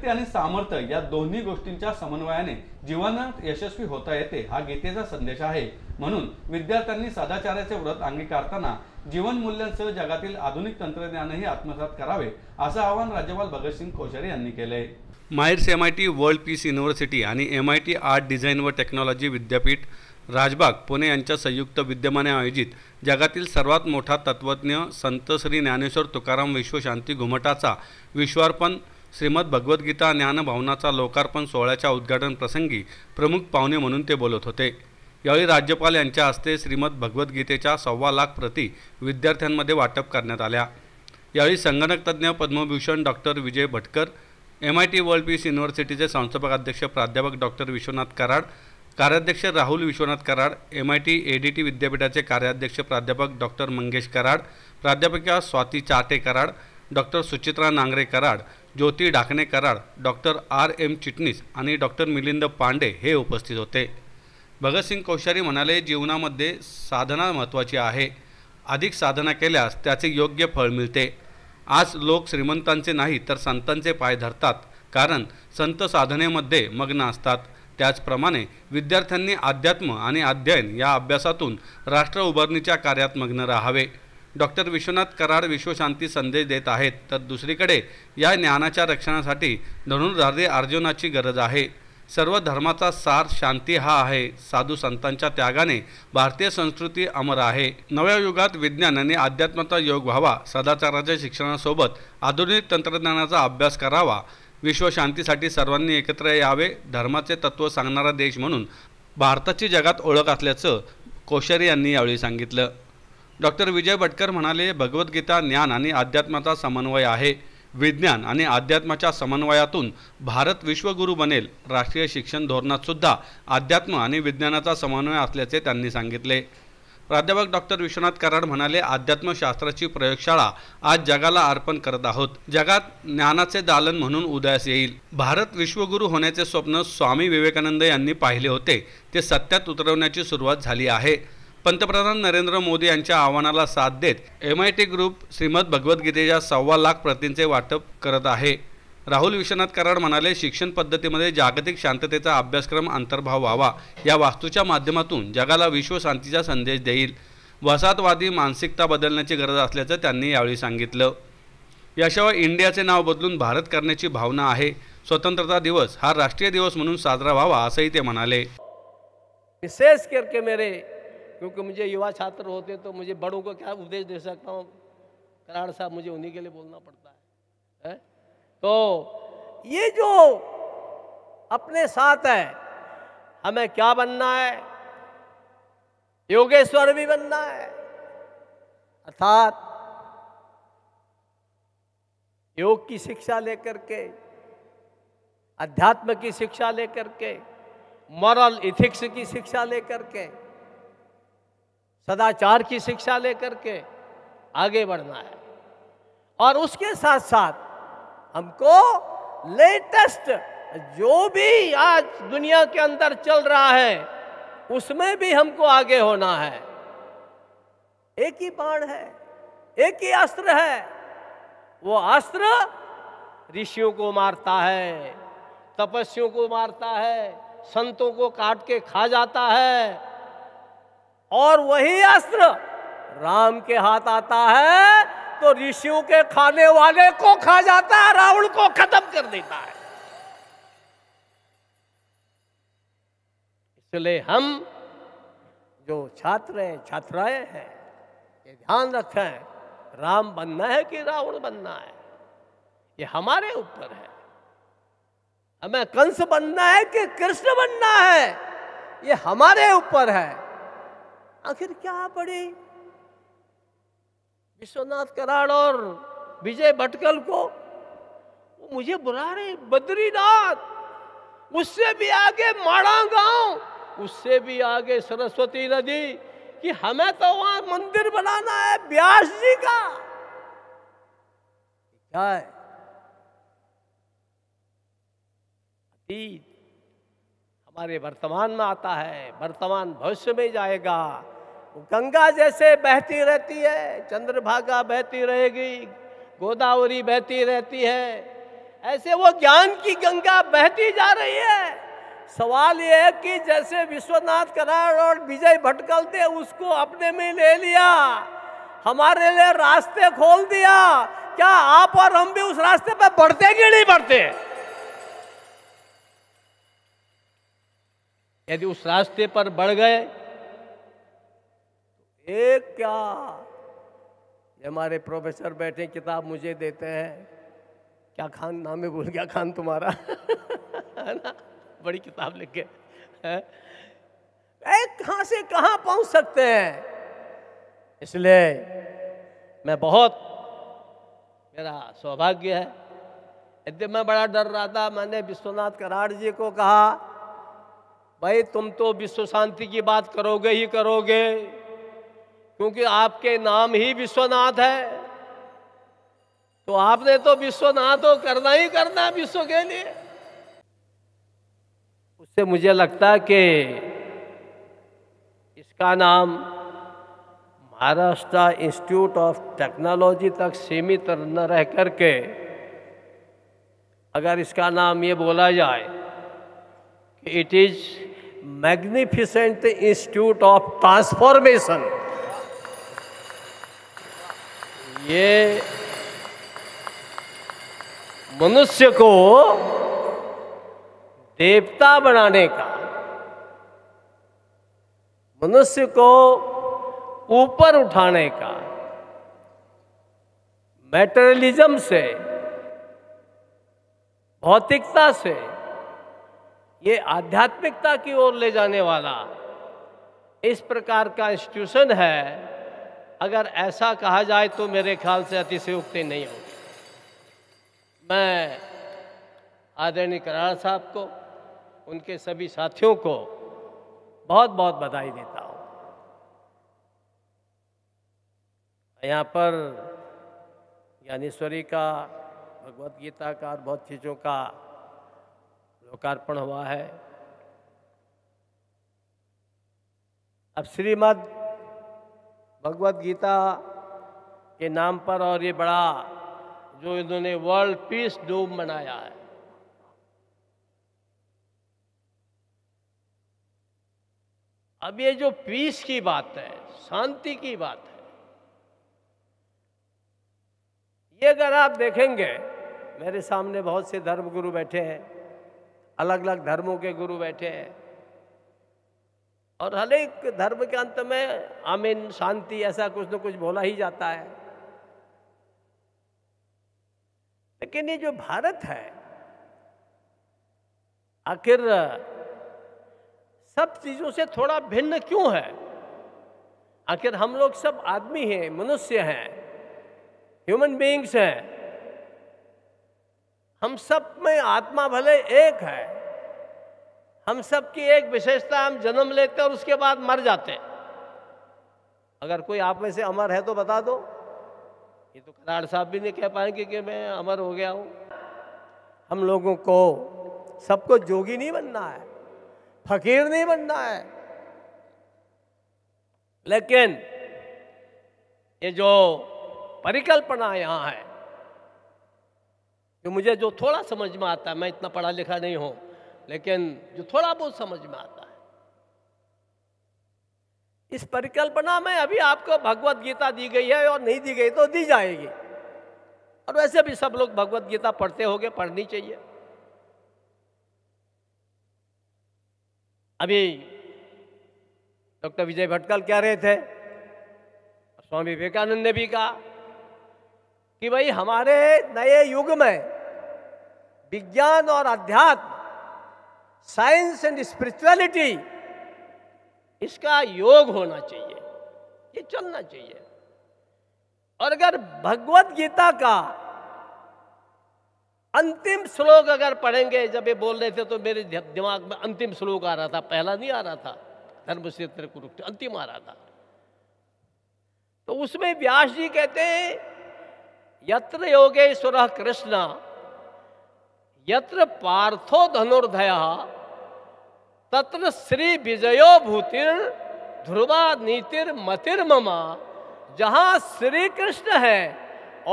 शक्ती आणि सामर्थ्य या दोन्ही गोष्टींच्या समन्वयाने जीवनात यशस्वी होता येते हा गीतेचा संदेश आहे म्हणून विद्यार्थ्यांनी सदाचाराचे व्रत अंगीकारताना जीवन मूल्यांसह जगातील आधुनिक तंत्रज्ञानही आत्मसात करावे असं आवाहन राज्यपाल भगतसिंग कोश्यारी यांनी केले MAEER's M I T world peace university आणि M I T art design व टेक्नॉलॉजी विद्यापीठ राजबाग पुणे यांच्या संयुक्त विद्यमाने आयोजित जगातील सर्वात मोठा तत्त्वज्ञ संत श्री ज्ञानेश्वर तुकाराम विश्वशांती घुमटाचा विश्वार्पण श्रीमद भगवद्गीता ज्ञानभावनाचा लोकार्पण सोहळ्याच्या उद्घाटनप्रसंगी प्रमुख पाहुणे म्हणून ते बोलत होते यावेळी राज्यपाल यांच्या हस्ते श्रीमद भगवद्गीतेच्या सव्वा लाख प्रती विद्यार्थ्यांमध्ये वाटप करण्यात आल्या यावेळी संगणक संगणकतज्ञ Padma Bhushan doctor Vijay Bhatkar M I T world peace युनिव्हर्सिटीचे संस्थापक अध्यक्ष प्राध्यापक डॉक्टर विश्वनाथ कराड कार्याध्यक्ष Rahul Vishwanath Karad M I T A D T विद्यापीठाचे कार्याध्यक्ष प्राध्यापक डॉक्टर मंगेश कराड प्राध्यापिका Swati Chate Karad doctor Suchitra Nangare Karad Jyoti Dakane Karad doctor R M Chitnis आणि डॉक्टर मिलिंद पांडे हे उपस्थित होते भगतसिंग कोश्यारी म्हणाले जीवनामध्ये साधना महत्त्वाची आहे अधिक साधना केल्यास त्याचे योग्य फळ मिळते आज लोक श्रीमंतांचे नाही तर संतांचे पाय धरतात कारण संत साधनेमध्ये मग्न असतात त्याचप्रमाणे विद्यार्थ्यांनी अध्यात्म आणि अध्ययन या अभ्यासातून राष्ट्र उभारणीच्या कार्यात मग्न राहावे डॉक्टर विश्वनाथ कराड विश्वशांती संदेश देत आहेत तर दुसरीकडे या ज्ञानाच्या रक्षणासाठी धनुर्धारी अर्जुनाची गरज आहे सर्व धर्माचा सार शांती हा आहे साधू संतांच्या त्यागाने भारतीय संस्कृती अमर आहे नव्या युगात विज्ञान आणि अध्यात्माचा योग व्हावा सदाचाराच्या शिक्षणासोबत आधुनिक तंत्रज्ञानाचा अभ्यास करावा विश्वशांतीसाठी सर्वांनी एकत्र यावे धर्माचे तत्त्व सांगणारा देश म्हणून भारताची जगात ओळख असल्याचं कोश्यारी यांनी यावेळी सांगितलं डॉक्टर विजय भटकर म्हणाले भगवद्गीता ज्ञान आणि अध्यात्माचा समन्वय आहे विज्ञान आणि अध्यात्माच्या समन्वयातून भारत विश्वगुरू बनेल राष्ट्रीय शिक्षण धोरणात सुद्धा अध्यात्म आणि विज्ञानाचा समन्वय असल्याचे त्यांनी सांगितले प्राध्यापक डॉक्टर विश्वनाथ कराड म्हणाले अध्यात्मशास्त्राची प्रयोगशाळा आज जगाला अर्पण करत आहोत जगात ज्ञानाचे दालन म्हणून उदयास येईल भारत विश्वगुरू होण्याचे स्वप्न स्वामी विवेकानंद यांनी पाहिले होते ते सत्यात उतरवण्याची सुरुवात झाली आहे पंतप्रधान नरेंद्र मोदी यांच्या आव्हानाला साथ देत एम आय टी ग्रुप श्रीमद भगवद्गीतेच्या सव्वा लाख प्रतींचे वाटप करत आहे राहुल विश्वनाथ कराड म्हणाले शिक्षण पद्धतीमध्ये जागतिक शांततेचा अभ्यासक्रम अंतर्भाव व्हावा या वास्तूच्या माध्यमातून जगाला विश्व शांतीचा संदेश देईल वसाहतवादी मानसिकता बदलण्याची गरज असल्याचं त्यांनी यावेळी सांगितलं याशिवाय इंडियाचे नाव बदलून भारत करण्याची भावना आहे स्वतंत्रता दिवस हा राष्ट्रीय दिवस म्हणून साजरा व्हावा असंही ते म्हणाले विशेष करके मेरे क्योंकि मुझे युवा छात्र होते तो मुझे बड़ों को क्या उपदेश दे सकता हूँ कराड़ साहब मुझे उन्हीं के लिए बोलना पड़ता है, है? तो ये जो अपने साथ है हमें क्या बनना है योगेश्वर भी बनना है अर्थात योग की शिक्षा लेकर के अध्यात्म की शिक्षा लेकर के मॉरल इथिक्स की शिक्षा लेकर के सदाचार की शिक्षा लेकर के आगे बढ़ना है और उसके साथ साथ हमको लेटेस्ट जो भी आज दुनिया के अंदर चल रहा है उसमें भी हमको आगे होना है एक ही बाण है एक ही अस्त्र है वो अस्त्र ऋषियों को मारता है तपस्वियों को मारता है संतों को काट के खा जाता है और वही अस्त्र राम के हाथ आता है तो ऋषियों के खाने वाले को खा जाता है रावण को खत्म कर देता है इसलिए हम जो छात्र हैं छात्राएं हैं ये ध्यान रखें राम बनना है कि रावण बनना है ये हमारे ऊपर है हमें कंस बनना है कि कृष्ण बनना है ये हमारे ऊपर है आखिर क्या पड़ी विश्वनाथ कराड़ और विजय भटकल को वो मुझे बुला रहे बद्रीनाथ उससे भी आगे माड़ा गांव उससे भी आगे सरस्वती नदी कि हमें तो वहां मंदिर बनाना है ब्यास जी का क्या है अतीत हमारे वर्तमान में आता है वर्तमान भविष्य में जाएगा गंगा जैसे बहती रहती है चंद्रभागा बहती रहेगी गोदावरी बहती रहती है ऐसे वो ज्ञान की गंगा बहती जा रही है सवाल ये है कि जैसे विश्वनाथ करार और विजय भटकल थे उसको अपने में ले लिया हमारे लिए रास्ते खोल दिया क्या आप और हम भी उस रास्ते पर बढ़ते कि नहीं बढ़ते यदि उस रास्ते पर बढ़ गए तो एक क्या ये हमारे प्रोफेसर बैठे किताब मुझे देते हैं क्या खान नाम भूल गया खान तुम्हारा है ना बड़ी किताब लिख के कहाँ से कहाँ पहुँच सकते हैं इसलिए मैं बहुत मेरा सौभाग्य है यदि मैं बड़ा डर रहा था मैंने विश्वनाथ कराड़ जी को कहा भाई तुम तो विश्व शांति की बात करोगे ही करोगे क्योंकि आपके नाम ही विश्वनाथ है तो आपने तो विश्वनाथ हो करना ही करना विश्व के लिए उससे मुझे लगता कि इसका नाम महाराष्ट्र इंस्टीट्यूट ऑफ टेक्नोलॉजी तक सीमित न रह करके अगर इसका नाम ये बोला जाए कि it is magnificent institute of transformation ये मनुष्य को देवता बनाने का मनुष्य को ऊपर उठाने का मैटरलिज्म से भौतिकता से ये आध्यात्मिकता की ओर ले जाने वाला इस प्रकार का इंस्टीट्यूशन है अगर ऐसा कहा जाए तो मेरे ख्याल से अतिशयोक्ति नहीं होगी मैं आदरणीय करार साहब को उनके सभी साथियों को बहुत बहुत बधाई देता हूँ यहाँ पर ज्ञानेश्वरी का भगवत गीता का और बहुत चीज़ों का लोकार्पण हुआ है अब श्रीमद भगवत गीता के नाम पर और ये बड़ा जो इन्होंने वर्ल्ड पीस डूब मनाया है अब ये जो पीस की बात है शांति की बात है ये अगर आप देखेंगे मेरे सामने बहुत से धर्मगुरु बैठे हैं अलग अलग धर्मों के गुरु बैठे हैं और हर एक धर्म के अंत में आमिन शांति ऐसा कुछ न कुछ बोला ही जाता है लेकिन ये जो भारत है आखिर सब चीज़ों से थोड़ा भिन्न क्यों है आखिर हम लोग सब आदमी हैं मनुष्य हैं ह्यूमन बीइंग्स हैं हम सब में आत्मा भले एक है हम सब की एक विशेषता हम जन्म लेते और उसके बाद मर जाते अगर कोई आप में से अमर है तो बता दो ये तो कराड़ साहब भी नहीं कह पाएंगे कि मैं अमर हो गया हूं हम लोगों को सबको जोगी नहीं बनना है फकीर नहीं बनना है लेकिन ये जो परिकल्पना यहां है जो मुझे जो थोड़ा समझ में आता है मैं इतना पढ़ा लिखा नहीं हूं लेकिन जो थोड़ा बहुत समझ में आता है इस परिकल्पना में अभी आपको भगवत गीता दी गई है और नहीं दी गई तो दी जाएगी और वैसे भी सब लोग भगवत गीता पढ़ते होंगे पढ़नी चाहिए अभी डॉक्टर विजय भटकल कह रहे थे स्वामी विवेकानंद ने भी कहा कि भाई हमारे नए युग में विज्ञान और अध्यात्म साइंस एंड स्पिरिचुअलिटी इसका योग होना चाहिए ये चलना चाहिए और अगर भगवत गीता का अंतिम श्लोक अगर पढ़ेंगे जब ये बोल रहे थे तो मेरे दिमाग में अंतिम श्लोक आ रहा था पहला नहीं आ रहा था धर्म क्षेत्र कुरुक्ष अंतिम आ रहा था तो उसमें व्यास जी कहते हैं यत्र योगेश्वर कृष्ण यत्र पार्थो धनुर्धय तत्र श्री विजयो भूतिर ध्रुवा नीतिर ममा जहाँ श्री कृष्ण है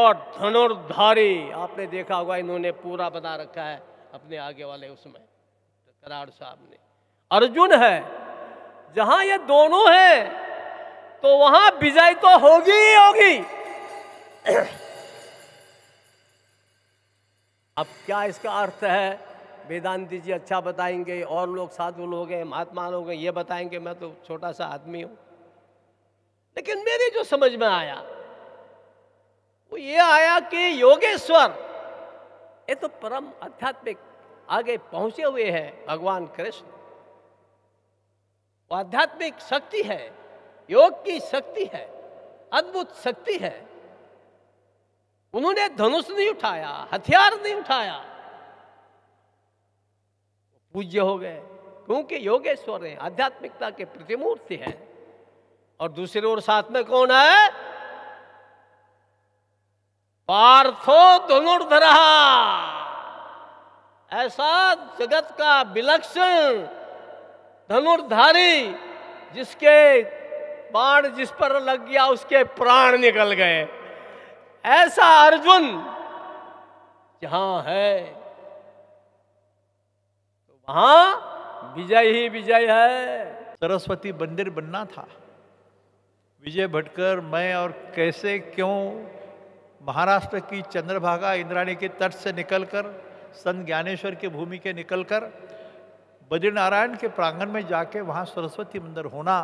और धनुर्धारी आपने देखा होगा इन्होंने पूरा बना रखा है अपने आगे वाले उसमें कराड़ साहब ने अर्जुन है जहाँ ये दोनों हैं तो वहाँ विजय तो होगी ही होगी अब क्या इसका अर्थ है वेदांति जी अच्छा बताएंगे और लोग साधु लोग हैं महात्मा लोग हैं ये बताएंगे मैं तो छोटा सा आदमी हूं लेकिन मेरे जो समझ में आया वो ये आया कि योगेश्वर ये तो परम आध्यात्मिक आगे पहुंचे हुए हैं भगवान कृष्ण वो आध्यात्मिक शक्ति है योग की शक्ति है अद्भुत शक्ति है उन्होंने धनुष नहीं उठाया हथियार नहीं उठाया पूज्य हो गए क्योंकि योगेश्वर हैं आध्यात्मिकता के प्रतिमूर्ति हैं और दूसरी ओर साथ में कौन है पार्थो धनुर्धरा ऐसा जगत का विलक्षण धनुर्धारी जिसके बाण जिस पर लग गया उसके प्राण निकल गए ऐसा अर्जुन जहां है तो वहां विजय ही विजय है सरस्वती मंदिर बनना था विजय भटकर मैं और कैसे क्यों महाराष्ट्र की चंद्रभागा इंद्राणी के तट से निकलकर संत ज्ञानेश्वर की भूमि के निकलकर बद्रीनारायण के प्रांगण में जाके वहाँ सरस्वती मंदिर होना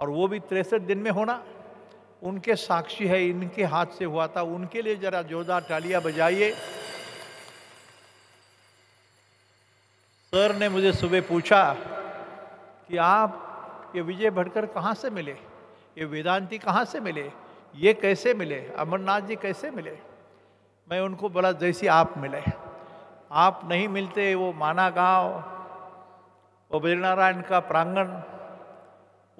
और वो भी तिरसठ दिन में होना उनके साक्षी है इनके हाथ से हुआ था उनके लिए जरा जोरदार टालिया बजाइए सर ने मुझे सुबह पूछा कि आप ये विजय भटकर कहाँ से मिले ये वेदांती कहाँ से मिले ये कैसे मिले अमरनाथ जी कैसे मिले मैं उनको बोला जैसी आप मिले आप नहीं मिलते वो माना गांव वो बद्रीनारायण का प्रांगण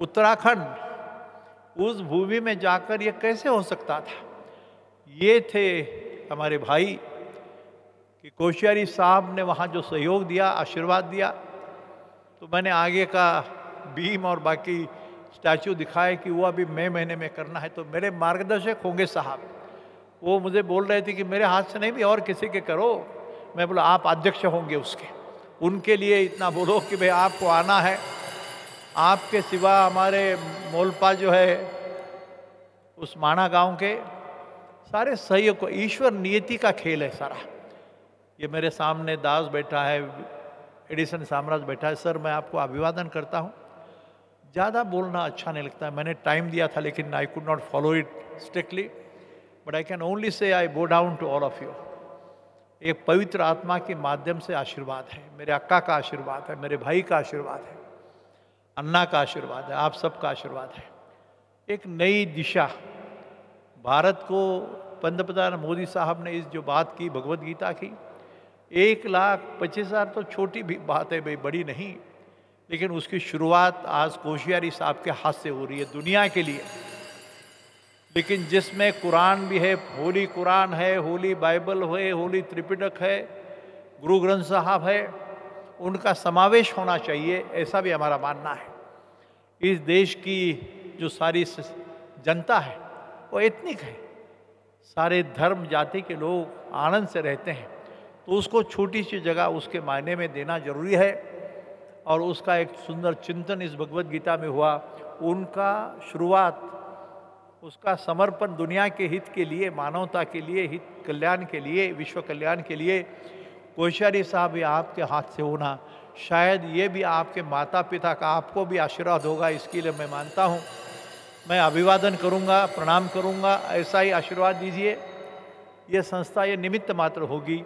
उत्तराखंड उस भूमि में जाकर यह कैसे हो सकता था ये थे हमारे भाई कि कोश्यारी साहब ने वहाँ जो सहयोग दिया आशीर्वाद दिया तो मैंने आगे का भीम और बाकी स्टैचू दिखाए कि वो अभी मई महीने में करना है तो मेरे मार्गदर्शक होंगे साहब वो मुझे बोल रहे थे कि मेरे हाथ से नहीं भी और किसी के करो मैं बोला आप अध्यक्ष होंगे उसके उनके लिए इतना बोलो कि भाई आपको आना है आपके सिवा हमारे मोलपा जो है उस माणा गांव के सारे सहयोग को ईश्वर नियति का खेल है सारा ये मेरे सामने दास बैठा है एडिसन साम्राज बैठा है सर मैं आपको अभिवादन करता हूँ ज़्यादा बोलना अच्छा नहीं लगता मैंने टाइम दिया था लेकिन I could not follow it strictly but I can only say I go down to all of you एक पवित्र आत्मा के माध्यम से आशीर्वाद है मेरे अक्का का आशीर्वाद है मेरे भाई का आशीर्वाद है अन्ना का आशीर्वाद है आप सबका आशीर्वाद है एक नई दिशा भारत को पंत प्रधान मोदी साहब ने इस जो बात की भगवत गीता की एक लाख पच्चीस हज़ार तो छोटी भी बात है भाई बड़ी नहीं लेकिन उसकी शुरुआत आज कोशियारी साहब के हाथ से हो रही है दुनिया के लिए लेकिन जिसमें कुरान भी है होली कुरान है होली बाइबल है होली त्रिपिटक है गुरु ग्रंथ साहब है उनका समावेश होना चाहिए ऐसा भी हमारा मानना है इस देश की जो सारी जनता है वो एथनिक है सारे धर्म जाति के लोग आनंद से रहते हैं तो उसको छोटी सी जगह उसके मायने में देना जरूरी है और उसका एक सुंदर चिंतन इस भगवत गीता में हुआ उनका शुरुआत उसका समर्पण दुनिया के हित के लिए मानवता के लिए हित कल्याण के लिए विश्व कल्याण के लिए कोश्यारी साहब भी आपके हाथ से होना शायद ये भी आपके माता पिता का आपको भी आशीर्वाद होगा इसके लिए मैं मानता हूँ मैं अभिवादन करूँगा प्रणाम करूँगा ऐसा ही आशीर्वाद दीजिए ये संस्था ये निमित्त मात्र होगी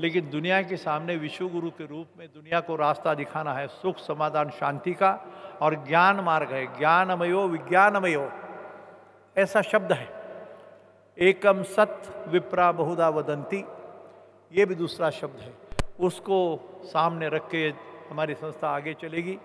लेकिन दुनिया के सामने विश्व गुरु के रूप में दुनिया को रास्ता दिखाना है सुख समाधान शांति का और ज्ञान मार्ग है ज्ञानमयो विज्ञानमयो ऐसा शब्द है एकम सत विप्रा बहुधा वदंती ये भी दूसरा शब्द है उसको सामने रख के हमारी संस्था आगे चलेगी